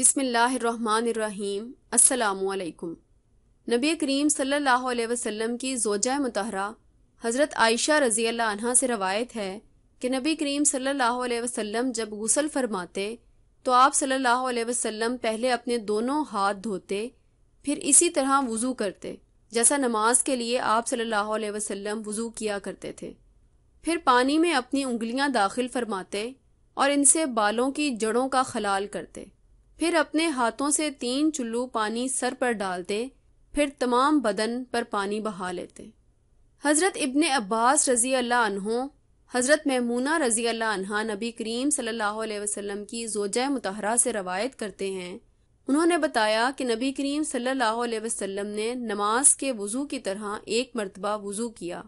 बिसमीम् अल्लाम नबी करीम सल्लल्लाहु अलैहि वसल्लम की जोजा मतहरा हज़रत आयशा रज़ी अल्लाह से रवायत है कि नबी करीम सल्लल्लाहु अलैहि वसल्लम जब गुसल फरमाते तो आप सल्लल्लाहु अलैहि वसल्लम पहले अपने दोनों हाथ धोते फिर इसी तरह वज़ू करते जैसा नमाज के लिए आप सल्लल्लाहु अलैहि वसल्लम वज़ू किया करते थे फिर पानी में अपनी उंगलियाँ दाखिल फरमाते और इनसे बालों की जड़ों का खलाल करते फिर अपने हाथों से तीन चुल्लू पानी सर पर डालते फिर तमाम बदन पर पानी बहा लेते हजरत इब्ने अब्बास रजी अल्लाह हजरत महमूना रजी अल्लाह अनहा नबी करीम सल्लल्लाहु अलैहि वसल्लम की जोजय मतहरा से रवायत करते हैं उन्होंने बताया कि नबी करीम सल्लल्लाहु अलैहि वसल्लम ने नमाज के वज़ू की तरह एक मरतबा वज़ू किया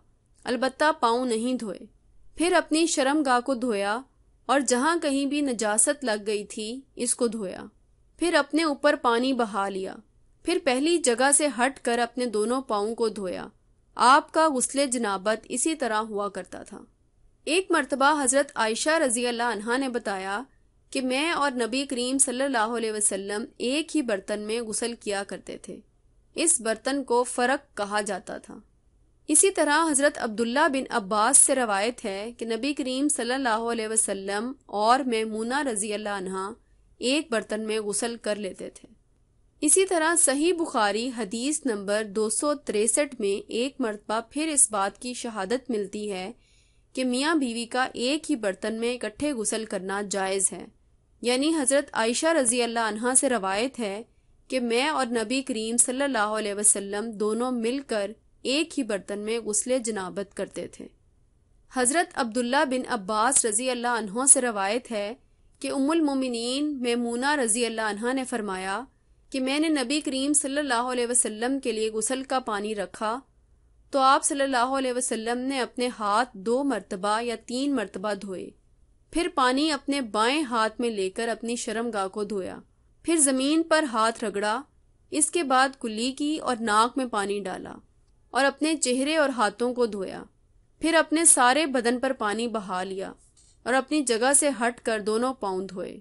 अलबत्ता पाऊ नहीं धोए फिर अपनी गाह को धोया और जहाँ कहीं भी नजासत लग गई थी इसको धोया फिर अपने ऊपर पानी बहा लिया फिर पहली जगह से हट कर अपने दोनों पाओ को धोया आपका गुस्ले जनाबत इसी तरह हुआ करता था एक मरतबा हज़रत आयशा रजी अल्लाह ने बताया कि मैं और नबी करीम सल्लल्लाहु अलैहि वसल्लम एक ही बर्तन में गुसल किया करते थे इस बर्तन को फ़र्क कहा जाता था इसी तरह हज़रत अब्दुल्ला बिन अब्बास से रवायत है कि नबी करीम सल्लल्लाहु अलैहि वसल्लम और मैमूना रजी अल्लाह एक बर्तन में गुसल कर लेते थे इसी तरह सही बुखारी हदीस नंबर दो में एक मरतबा फिर इस बात की शहादत मिलती है कि मियाँ बीवी का एक ही बर्तन में इकट्ठे गुसल करना जायज़ है यानी हज़रत आयशा रजी अल्लाह अनहा से रवायत है कि मैं और नबी करीम सल्लल्लाहु अलैहि वसल्लम दोनों मिलकर एक ही बर्तन में गुसल जनाबत करते थे हज़रत अब्दुल्ला बिन अब्बास रजी अल्लाह से रवायत है कि उमुल मोमिन मेमूना रजी अल्लाह ने फरमाया कि मैंने नबी करीम सल्लल्लाहु अलैहि वसल्लम के लिए गुसल का पानी रखा तो आप सल्लल्लाहु अलैहि वसल्लम ने अपने हाथ दो मरतबा या तीन मरतबा धोए फिर पानी अपने बाएं हाथ में लेकर अपनी शर्मगाह को धोया फिर जमीन पर हाथ रगड़ा इसके बाद कुली की और नाक में पानी डाला और अपने चेहरे और हाथों को धोया फिर अपने सारे बदन पर पानी बहा लिया और अपनी जगह से हट कर दोनों पांव धोए